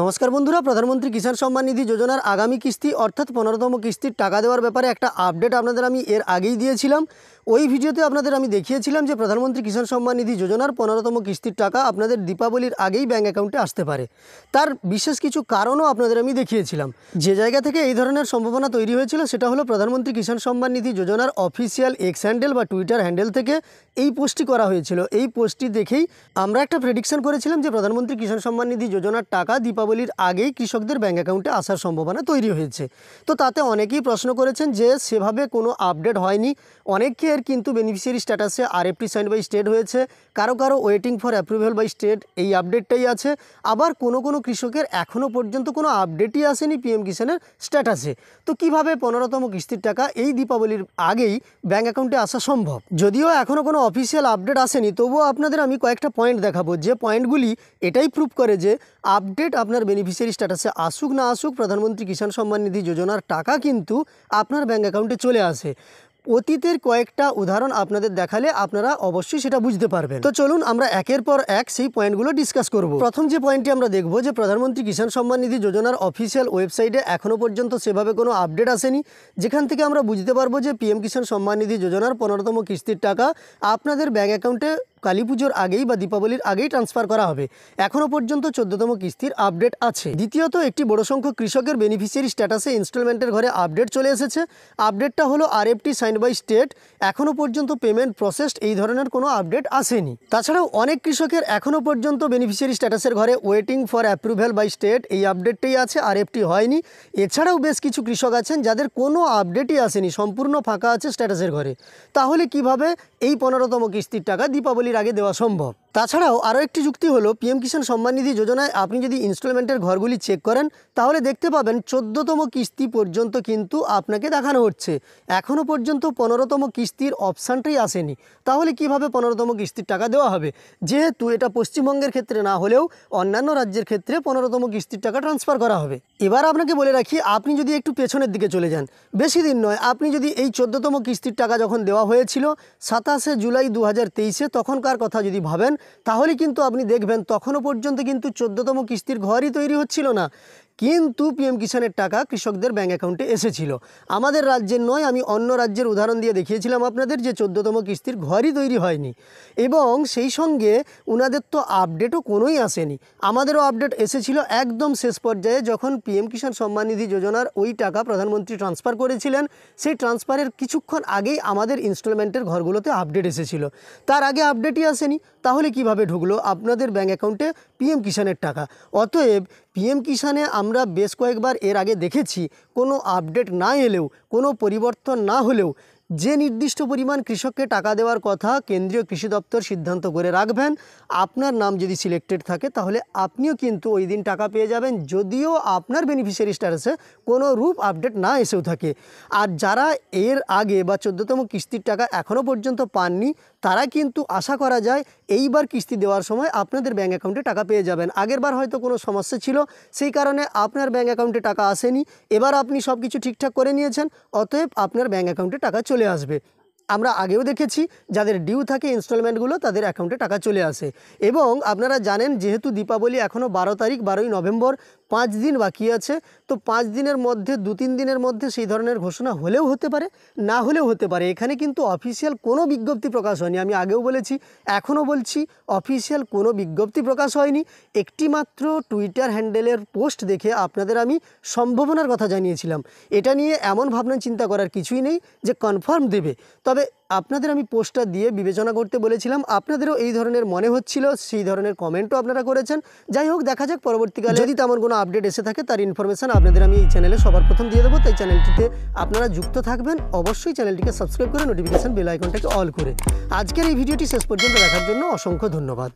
নমস্কার বন্ধুরা প্রধানমন্ত্রী কিষাণ সম্মান নিধি যোজনার আগামী কিস্তি অর্থাৎ পনেরোতম কিস্তির টাকা দেওয়ার ব্যাপারে একটা আপডেট আপনাদের আমি এর আগেই দিয়েছিলাম ওই ভিডিওতে আপনাদের আমি দেখিয়েছিলাম যে প্রধানমন্ত্রী কিষাণ সম্মান নিধি যোজনার পনেরোতম কিস্তির টাকা আপনাদের দীপাবলির আগেই ব্যাঙ্ক অ্যাকাউন্টে আসতে পারে তার বিশেষ কিছু কারণও আপনাদের আমি দেখিয়েছিলাম যে জায়গা থেকে এই ধরনের সম্ভাবনা তৈরি হয়েছিল সেটা হলো প্রধানমন্ত্রী কিষাণ সম্মান নিধি যোজনার অফিসিয়াল এক্স হ্যান্ডেল বা টুইটার হ্যান্ডেল থেকে এই পোস্টটি করা হয়েছিল এই পোস্টটি দেখেই আমরা একটা প্রেডিকশন করেছিলাম যে প্রধানমন্ত্রী কিষাণ সম্মান নিধি যোজনার টাকা দীপাবলির আগেই কৃষকদের ব্যাঙ্ক অ্যাকাউন্টে আসার সম্ভাবনা তৈরি হয়েছে তো তাতে অনেকেই প্রশ্ন করেছেন যে সেভাবে কোনো আপডেট হয়নি অনেকের কিন্তু বেনিফিশিয়ারি স্ট্যাটাসে আরএফটি সাইন বাই স্টেট হয়েছে কারো কারো waiting for approval by state এই আপডেটটাই আছে আবার কোনো কোনো কৃষকের এখনও পর্যন্ত কোনো আপডেটই আসেনি পিএম কিষানের স্ট্যাটাসে তো কিভাবে পনেরোতম কিস্তির টাকা এই দীপাবলির আগেই ব্যাঙ্ক অ্যাকাউন্টে আসা সম্ভব যদিও এখনও কোনো অফিসিয়াল আপডেট আসেনি তবুও আপনাদের আমি কয়েকটা পয়েন্ট দেখাবো যে পয়েন্টগুলি এটাই প্রুভ করে যে আপডেট আপনার বেনিফিশিয়ারি স্ট্যাটাসে আসুক না আসুক প্রধানমন্ত্রী কিষাণ সম্মান নিধি যোজনার টাকা কিন্তু আপনার ব্যাঙ্ক অ্যাকাউন্টে চলে আসে অতীতের কয়েকটা উদাহরণ আপনাদের দেখালে আপনারা অবশ্যই সেটা বুঝতে পারবেন তো চলুন আমরা একের পর এক সেই পয়েন্টগুলো ডিসকাস করব প্রথম যে পয়েন্টটি আমরা দেখব যে প্রধানমন্ত্রী কিষাণ সম্মান নিধি যোজনার অফিসিয়াল ওয়েবসাইটে এখনও পর্যন্ত সেভাবে কোনো আপডেট আসেনি যেখান থেকে আমরা বুঝতে পারবো যে পিএম কিষাণ সম্মান নিধি যোজনার পনেরোতম কিস্তির টাকা আপনাদের ব্যাঙ্ক অ্যাকাউন্টে কালী পুজোর আগেই বা দীপাবলির আগেই ট্রান্সফার করা হবে এখনও পর্যন্ত চোদ্দতম কিস্তির আপডেট আছে দ্বিতীয়ত একটি বড় সংখ্যক কৃষকের বেনিফিসিয়ারি স্ট্যাটাসে ইনস্টলমেন্টের ঘরে আপডেট চলে এসেছে আপডেটটা হলো এফটি সাইন বাই স্টেট এখনও পর্যন্ত পেমেন্ট প্রসেসড এই ধরনের কোনো আপডেট আসেনি তাছাড়াও অনেক কৃষকের এখনও পর্যন্ত বেনিফিসিয়ারি স্ট্যাটাসের ঘরে waiting for approval by state এই আপডেটটাই আছে আর এফটি হয়নি এছাড়াও বেশ কিছু কৃষক আছেন যাদের কোনো আপডেটই আসেনি সম্পূর্ণ ফাঁকা আছে স্ট্যাটাসের ঘরে তাহলে কিভাবে এই পনেরোতম কিস্তির টাকা দীপাবলির আগে দেওয়া সম্ভব তাছাড়াও আরও একটি যুক্তি হলো পিএম কিষাণ সম্মাননিধি যোজনায় আপনি যদি ইনস্টলমেন্টের ঘরগুলি চেক করেন তাহলে দেখতে পাবেন চোদ্দোতম কিস্তি পর্যন্ত কিন্তু আপনাকে দেখানো হচ্ছে এখনও পর্যন্ত পনেরোতম কিস্তির অপশানটাই আসেনি তাহলে কিভাবে পনেরোতম কিস্তির টাকা দেওয়া হবে যেহেতু এটা পশ্চিমবঙ্গের ক্ষেত্রে না হলেও অন্যান্য রাজ্যের ক্ষেত্রে পনেরোতম কিস্তির টাকা ট্রান্সফার করা হবে এবার আপনাকে বলে রাখি আপনি যদি একটু পেছনের দিকে চলে যান বেশি দিন নয় আপনি যদি এই চোদ্দোতম কিস্তির টাকা যখন দেওয়া হয়েছিল সাতাশে জুলাই দু হাজার তখনকার কথা যদি ভাবেন তাহলে কিন্তু আপনি দেখবেন তখনও পর্যন্ত কিন্তু চোদ্দতম কিস্তির ঘরই তৈরি হচ্ছিল না কিন্তু পিএম কিষানের টাকা কৃষকদের ব্যাঙ্ক অ্যাকাউন্টে এসেছিল আমাদের রাজ্যের নয় আমি অন্য রাজ্যের উদাহরণ দিয়ে দেখিয়েছিলাম আপনাদের যে চোদ্দতম কিস্তির ঘরই তৈরি হয়নি এবং সেই সঙ্গে উনাদের তো আপডেটও কোনোই আসেনি আমাদেরও আপডেট এসেছিল একদম শেষ পর্যায়ে যখন পিএম কিষাণ সম্মান নিধি যোজনার ওই টাকা প্রধানমন্ত্রী ট্রান্সফার করেছিলেন সেই ট্রান্সফারের কিছুক্ষণ আগেই আমাদের ইনস্টলমেন্টের ঘরগুলোতে আপডেট এসেছিল তার আগে আপডেটই আসেনি তাহলে কিভাবে ঢুকলো আপনাদের ব্যাঙ্ক অ্যাকাউন্টে পিএম কিষাণের টাকা অতএব পিএম কিষানে আমরা বেশ কয়েকবার এর আগে দেখেছি কোনো আপডেট না এলেও কোনো পরিবর্তন না হলেও যে নির্দিষ্ট পরিমাণ কৃষককে টাকা দেওয়ার কথা কেন্দ্রীয় কৃষি দপ্তর সিদ্ধান্ত করে রাখবেন আপনার নাম যদি সিলেক্টেড থাকে তাহলে আপনিও কিন্তু ওই দিন টাকা পেয়ে যাবেন যদিও আপনার বেনিফিশিয়ারি স্ট্যাটাসে কোনো রূপ আপডেট না এসেও থাকে আর যারা এর আগে বা চোদ্দোতম কিস্তির টাকা এখনও পর্যন্ত পাননি তারা কিন্তু আশা করা যায় এইবার কিস্তি দেওয়ার সময় আপনাদের ব্যাঙ্ক অ্যাকাউন্টে টাকা পেয়ে যাবেন আগের বার হয়তো কোনো সমস্যা ছিল সেই কারণে আপনার ব্যাঙ্ক অ্যাকাউন্টে টাকা আসেনি এবার আপনি সব কিছু ঠিকঠাক করে নিয়েছেন অতএব আপনার ব্যাঙ্ক অ্যাকাউন্টে টাকা চলে আসবে আমরা আগেও দেখেছি যাদের ডিউ থাকে ইনস্টলমেন্টগুলো তাদের অ্যাকাউন্টে টাকা চলে আসে এবং আপনারা জানেন যেহেতু দীপাবলি এখনও বারো তারিখ বারোই নভেম্বর পাঁচ দিন বাকি আছে তো পাঁচ দিনের মধ্যে দু তিন দিনের মধ্যে সেই ধরনের ঘোষণা হলেও হতে পারে না হলেও হতে পারে এখানে কিন্তু অফিসিয়াল কোনো বিজ্ঞপ্তি প্রকাশ হয়নি আমি আগেও বলেছি এখনও বলছি অফিসিয়াল কোনো বিজ্ঞপ্তি প্রকাশ হয়নি একটি মাত্র টুইটার হ্যান্ডেলের পোস্ট দেখে আপনাদের আমি সম্ভাবনার কথা জানিয়েছিলাম এটা নিয়ে এমন ভাবনা চিন্তা করার কিছুই নেই যে কনফার্ম দেবে তবে তবে আপনাদের আমি পোস্টটা দিয়ে বিবেচনা করতে বলেছিলাম আপনাদেরও এই ধরনের মনে হচ্ছিল সেই ধরনের কমেন্টও আপনারা করেছেন যাই হোক দেখা যাক পরবর্তীকালে যদি তেমন কোনো আপডেট এসে থাকে তার ইনফরমেশান আপনাদের আমি এই চ্যানেলে সবার প্রথম দিয়ে দেবো তাই চ্যানেলটিতে আপনারা যুক্ত থাকবেন অবশ্যই চ্যানেলটিকে সাবস্ক্রাইব করে নোটিফিকেশান বেল আইকনটাকে অল করে আজকের এই ভিডিওটি শেষ পর্যন্ত দেখার জন্য অসংখ্য ধন্যবাদ